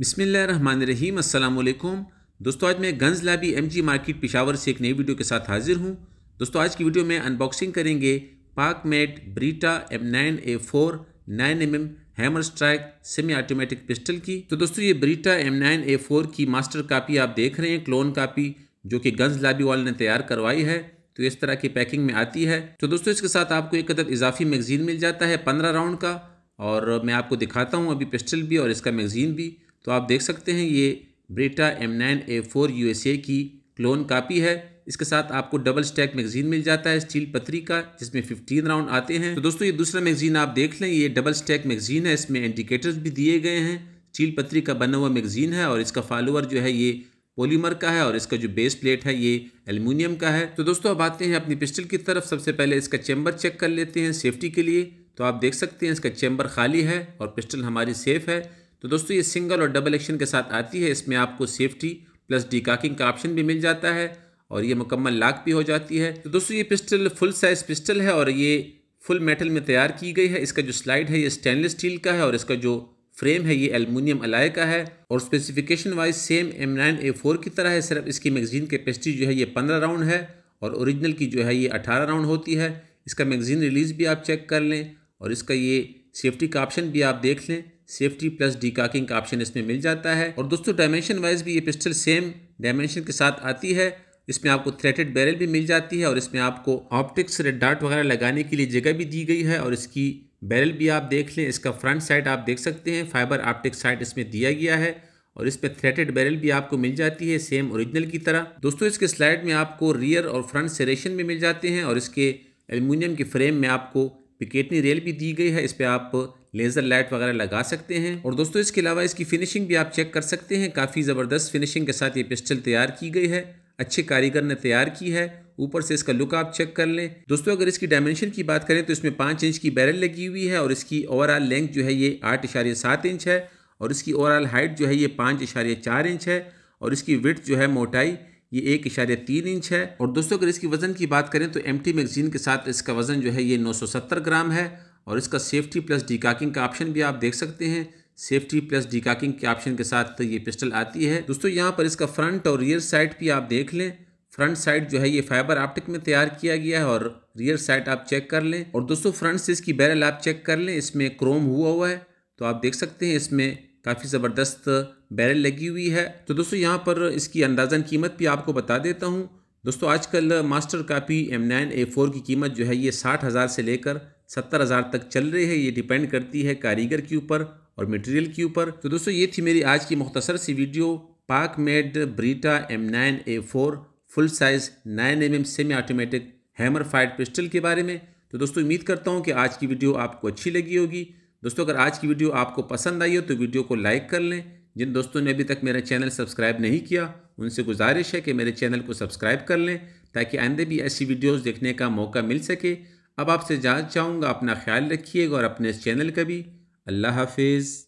बिसमीम अल्लाम दोस्तों आज मैं गंज लाबी एम जी मार्केट पिशावर से एक नई वीडियो के साथ हाजिर हूँ दोस्तों आज की वीडियो में अनबॉक्सिंग करेंगे Pak made Beretta M nine A four nine M M hammer strike semi automatic pistol की तो दोस्तों ये Beretta M nine A four की मास्टर कापी आप देख रहे हैं क्लोन कापी जो कि गंज लाबी वाले ने तैयार करवाई है तो इस तरह की पैकिंग में आती है तो दोस्तों इसके साथ आपको एक अदर इजाफी मैगजीन मिल जाता है पंद्रह राउंड का और मैं आपको दिखाता हूँ अभी पिस्टल भी और इसका मैगजीन भी तो आप देख सकते हैं ये Beretta M nine A four U S A की क्लोन कापी है इसके साथ आपको डबल स्टैक मैगजीन मिल जाता है स्टील पत्री का जिसमें 15 राउंड आते हैं तो दोस्तों ये दूसरा मैगजीन आप देख लें ये डबल स्टैक मैगजीन है इसमें इंडिकेटर्स भी दिए गए हैं स्टील पत्री का बना हुआ मैगजीन है और इसका फॉलोअर जो है ये पोलीमर का है और इसका जो बेस प्लेट है ये एल्यूमिनियम का है तो दोस्तों अब आते हैं अपनी पिस्टल की तरफ सबसे पहले इसका चैम्बर चेक कर लेते हैं सेफ्टी के लिए तो आप देख सकते हैं इसका चैम्बर खाली है और पिस्टल हमारी सेफ़ है तो दोस्तों ये सिंगल और डबल एक्शन के साथ आती है इसमें आपको सेफ्टी प्लस डिकाकिंग का ऑप्शन भी मिल जाता है और ये मुकम्मल लाक भी हो जाती है तो दोस्तों ये पिस्टल फुल साइज़ पिस्टल है और ये फुल मेटल में तैयार की गई है इसका जो स्लाइड है ये स्टेनलेस स्टील का है और इसका जो फ्रेम है ये एलमिनियम अलाय का है और specification wise same M nine A four की तरह है सिर्फ इसकी मैगजीन कैपेसिटी जो है ये पंद्रह राउंड है और ओरिजिनल की जो है ये अठारह राउंड होती है इसका मैगजीन रिलीज़ भी आप चेक कर लें और इसका ये सेफ्टी का ऑप्शन भी आप देख लें सेफ्टी प्लस डीकाकिंग का ऑप्शन इसमें मिल जाता है और दोस्तों डायमेंशन वाइज भी ये पिस्टल सेम डायमेंशन के साथ आती है इसमें आपको थ्रेटेड बैरल भी मिल जाती है और इसमें आपको ऑप्टिक्स रेड डार्ट वगैरह लगाने के लिए जगह भी दी गई है और इसकी बैरल भी आप देख लें इसका फ्रंट साइड आप देख सकते हैं फाइबर ऑप्टिक साइड इसमें दिया गया है और इस पर थ्रेटेड बैरल भी आपको मिल जाती है सेम ओरिजिनल की तरह दोस्तों इसके स्लाइड में आपको रियर और फ्रंट सेरेशन भी मिल जाते हैं और इसके एल्यूमिनियम के फ्रेम में आपको पिकेटनी रेल भी दी गई है इस पर आप लेज़र लाइट वगैरह लगा सकते हैं और दोस्तों इसके अलावा इसकी फिनिशिंग भी आप चेक कर सकते हैं काफ़ी ज़बरदस्त फिनिशिंग के साथ ये पिस्टल तैयार की गई है अच्छे कारीगर ने तैयार की है ऊपर से इसका लुक आप चेक कर लें दोस्तों अगर इसकी डायमेंशन की बात करें तो इसमें पाँच इंच की बैरल लगी हुई है और इसकी ओवरऑल लेंथ जो है ये आठ इशारे सात इंच है और इसकी ओवरऑल हाइट जो है ये पाँच इशारे चार इंच है और इसकी विथ जो है मोटाई ये एक इशारे तीन इंच है और दोस्तों अगर इसकी वज़न की बात करें तो एम टी मैगजीन के साथ इसका वज़न जो है ये नौ सौ सत्तर ग्राम है और इसका सेफ्टी प्लस डिकाकिंग का ऑप्शन भी आप देख सकते हैं सेफ्टी प्लस डिकाकिंग के ऑप्शन के साथ तो ये पिस्टल आती है दोस्तों यहाँ पर इसका फ्रंट और रियर साइड भी आप देख लें फ्रंट साइड जो है ये फाइबर ऑप्टिक में तैयार किया गया है और रियर साइड आप चेक कर लें और दोस्तों फ्रंट से इसकी बैरल आप चेक कर लें इसमें क्रोम हुआ हुआ है तो आप देख सकते हैं इसमें काफ़ी ज़बरदस्त बैरल लगी हुई है तो दोस्तों यहाँ पर इसकी अंदाजन कीमत भी आपको बता देता हूँ दोस्तों आजकल master copy M nine A four की कीमत जो है ये साठ हज़ार से लेकर सत्तर हज़ार तक चल रही है ये डिपेंड करती है कारीगर के ऊपर और मटेरियल के ऊपर तो दोस्तों ये थी मेरी आज की मुख्तसर सी video Pak made Beretta M nine A four full size nine M M semi automatic hammer fired pistol के बारे में तो दोस्तों उम्मीद करता हूँ कि आज की वीडियो आपको अच्छी लगी होगी दोस्तों अगर आज की वीडियो आपको पसंद आई हो तो वीडियो को लाइक कर लें जिन दोस्तों ने अभी तक मेरा चैनल सब्सक्राइब नहीं किया उनसे गुजारिश है कि मेरे चैनल को सब्सक्राइब कर लें ताकि आंदे भी ऐसी वीडियोस देखने का मौका मिल सके अब आपसे जान चाहूँगा अपना ख्याल रखिएगा और अपने इस चैनल का भी अल्लाह हाफिज़